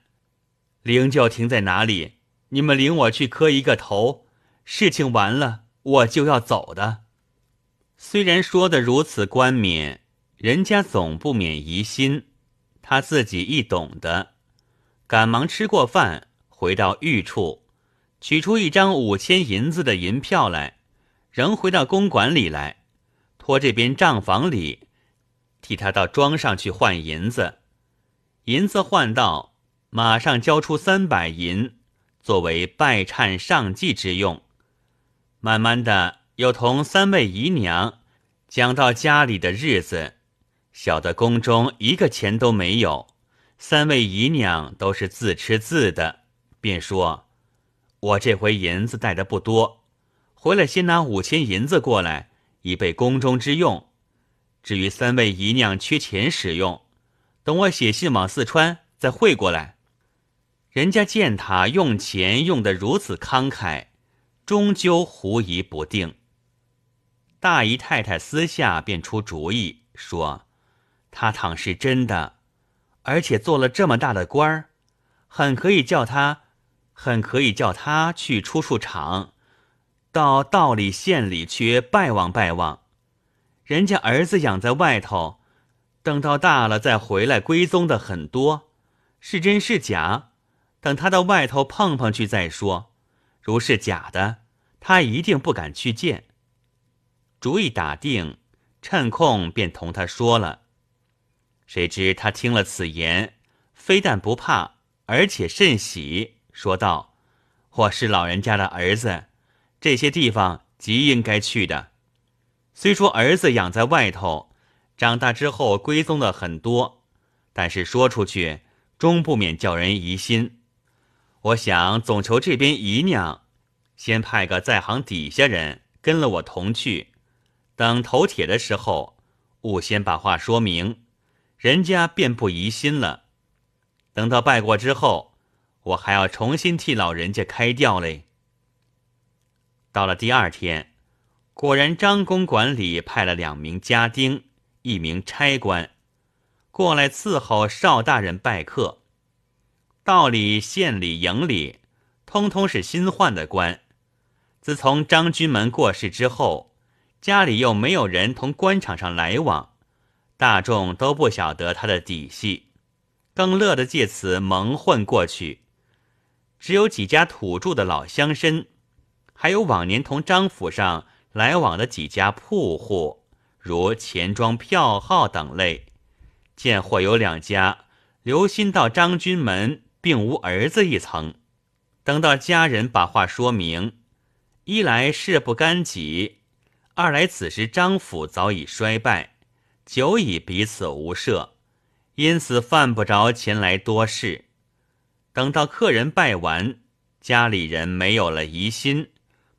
灵柩停在哪里？你们领我去磕一个头。事情完了，我就要走的。虽然说得如此冠冕，人家总不免疑心。他自己亦懂得，赶忙吃过饭，回到御处，取出一张五千银子的银票来，仍回到公馆里来，托这边账房里替他到庄上去换银子。银子换到。马上交出三百银，作为拜忏上祭之用。慢慢的又同三位姨娘讲到家里的日子，小的宫中一个钱都没有，三位姨娘都是自吃自的，便说：“我这回银子带的不多，回来先拿五千银子过来，以备宫中之用。至于三位姨娘缺钱使用，等我写信往四川再汇过来。”人家见他用钱用得如此慷慨，终究狐疑不定。大姨太太私下便出主意说：“他倘是真的，而且做了这么大的官儿，很可以叫他，很可以叫他去出出场，到道里县里去拜望拜望。人家儿子养在外头，等到大了再回来归宗的很多，是真是假？”等他到外头碰碰去再说，如是假的，他一定不敢去见。主意打定，趁空便同他说了。谁知他听了此言，非但不怕，而且甚喜，说道：“我是老人家的儿子，这些地方极应该去的。虽说儿子养在外头，长大之后归宗的很多，但是说出去，终不免叫人疑心。”我想总求这边姨娘，先派个在行底下人跟了我同去，等投帖的时候，务先把话说明，人家便不疑心了。等到拜过之后，我还要重新替老人家开吊嘞。到了第二天，果然张公馆里派了两名家丁，一名差官，过来伺候邵大人拜客。道里、县里、营里，通通是新换的官。自从张君门过世之后，家里又没有人同官场上来往，大众都不晓得他的底细，更乐得借此蒙混过去。只有几家土著的老乡绅，还有往年同张府上来往的几家铺户，如钱庄、票号等类，见或有两家留心到张君门。并无儿子一层，等到家人把话说明，一来事不干己，二来此时张府早已衰败，久已彼此无涉，因此犯不着前来多事。等到客人拜完，家里人没有了疑心，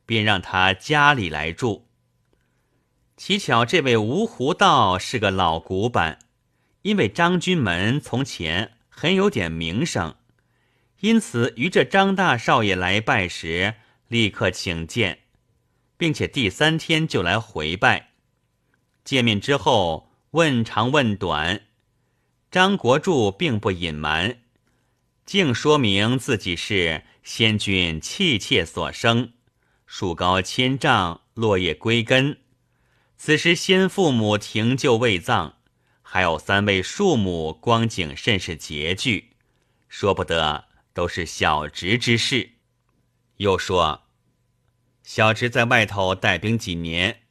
便让他家里来住。奇巧这位芜胡道是个老古板，因为张君门从前很有点名声。因此，于这张大少爷来拜时，立刻请见，并且第三天就来回拜。见面之后，问长问短，张国柱并不隐瞒，竟说明自己是先君弃妾所生。树高千丈，落叶归根。此时，先父母停柩未葬，还有三位庶母，光景甚是拮据，说不得。都是小侄之事。又说，小侄在外头带兵几年，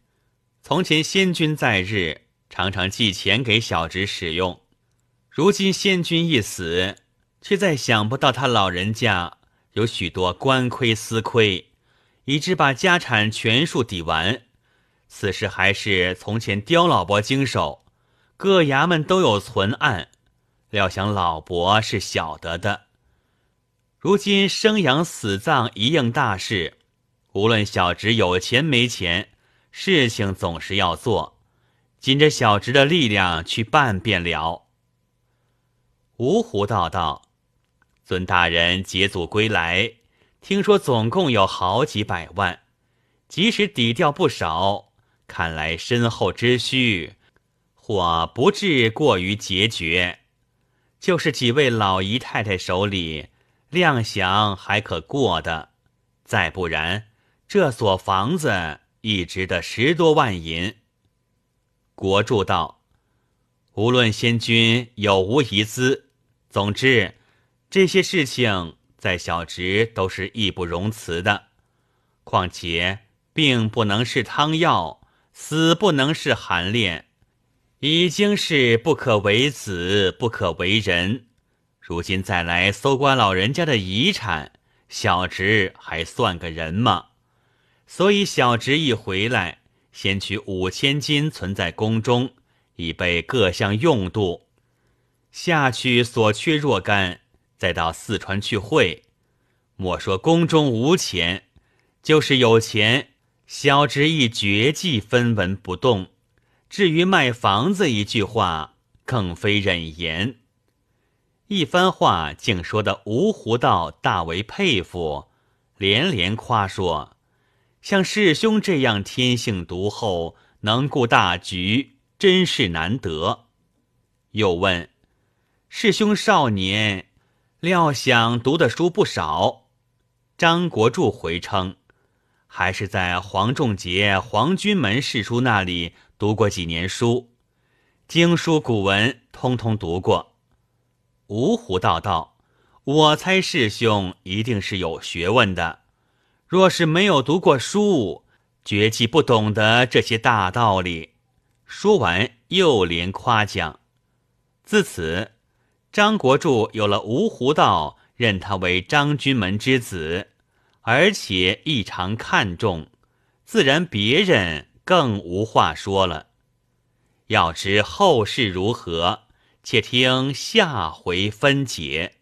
从前先君在日，常常寄钱给小侄使用。如今先君一死，却再想不到他老人家有许多官亏私亏，以致把家产全数抵完。此事还是从前刁老伯经手，各衙门都有存案，料想老伯是晓得的。如今生养死葬一应大事，无论小侄有钱没钱，事情总是要做，尽着小侄的力量去办便了。芜湖道道，尊大人捷足归来，听说总共有好几百万，即使抵掉不少，看来身后之需，或不至过于决绝，就是几位老姨太太手里。量想还可过的，再不然，这所房子一值得十多万银。国柱道：“无论先君有无遗资，总之，这些事情在小侄都是义不容辞的。况且，并不能是汤药，死不能是寒烈，已经是不可为子，不可为人。”如今再来搜刮老人家的遗产，小侄还算个人吗？所以小侄一回来，先取五千金存在宫中，以备各项用度；下去所缺若干，再到四川去汇。莫说宫中无钱，就是有钱，小侄亦绝迹分文不动。至于卖房子，一句话更非忍言。一番话竟说得芜湖道大为佩服，连连夸说：“像师兄这样天性独厚，能顾大局，真是难得。”又问：“师兄少年，料想读的书不少？”张国柱回称：“还是在黄仲杰、黄君门师叔那里读过几年书，经书古文通通读过。”芜湖道道，我猜师兄一定是有学问的。若是没有读过书，绝技不懂得这些大道理。说完又连夸奖。自此，张国柱有了芜湖道，认他为张君门之子，而且异常看重。自然别人更无话说了。要知后事如何？且听下回分解。